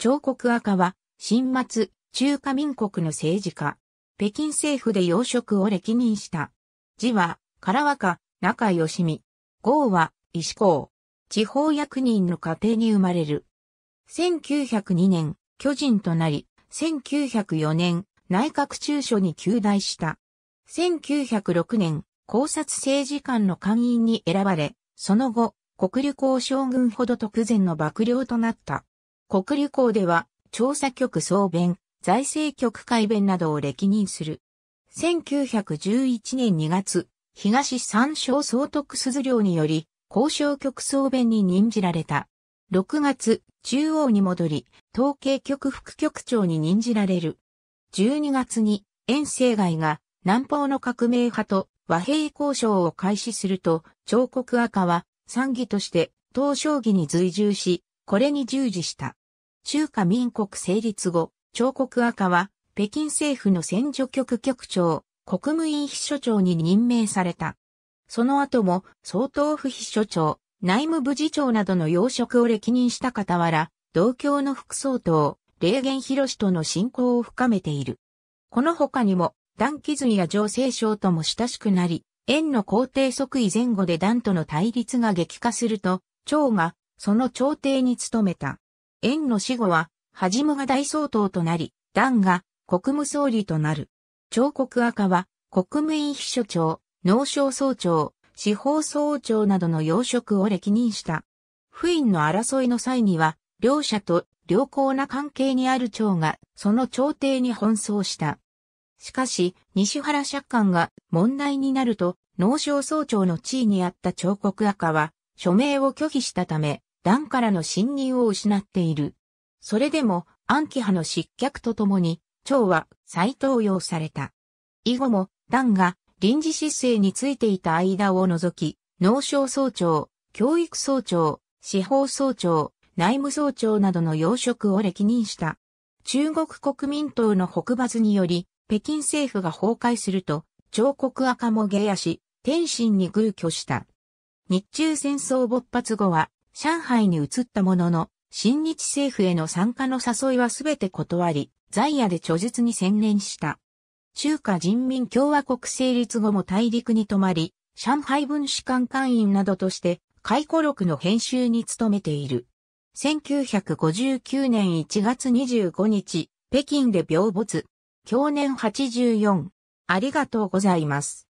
彫刻赤は、新末、中華民国の政治家。北京政府で要職を歴任した。字は、唐若、中吉美。号は、石公。地方役人の家庭に生まれる。1902年、巨人となり、1904年、内閣中書に旧大した。1906年、考察政治官の官員に選ばれ、その後、国旅交将軍ほど特前の幕僚となった。国旅行では、調査局総弁、財政局改弁などを歴任する。1911年2月、東三省総督鈴領により、交渉局総弁に任じられた。6月、中央に戻り、統計局副局長に任じられる。12月に、遠征外が南方の革命派と和平交渉を開始すると、彫刻赤は、参議として、東将棋に随従し、これに従事した。中華民国成立後、彫刻赤は、北京政府の戦助局局長、国務院秘書長に任命された。その後も、総統府秘書長、内務部次長などの要職を歴任した傍ら、同郷の副総統、霊源博士との親交を深めている。この他にも、段気髄や情勢省とも親しくなり、縁の皇帝即位前後で段との対立が激化すると、長が、その朝廷に務めた。縁の死後は、はじむが大総統となり、段が国務総理となる。彫刻赤は、国務院秘書長、農商総長、司法総長などの要職を歴任した。不院の争いの際には、両者と良好な関係にある長が、その朝廷に奔走した。しかし、西原借官が問題になると、農商総長の地位にあった彫刻赤は、署名を拒否したため、団からの侵入を失っている。それでも、暗記派の失脚とともに、長は再登用された。以後も、団が臨時失政についていた間を除き、農商総長、教育総長、司法総長、内務総長などの要職を歴任した。中国国民党の北伐により、北京政府が崩壊すると、彫刻赤も下野し、天津に偶居した。日中戦争勃発後は、上海に移ったものの、新日政府への参加の誘いはすべて断り、在野で著述に専念した。中華人民共和国成立後も大陸に泊まり、上海文史館会員などとして、回顧録の編集に努めている。1959年1月25日、北京で病没。去年84。ありがとうございます。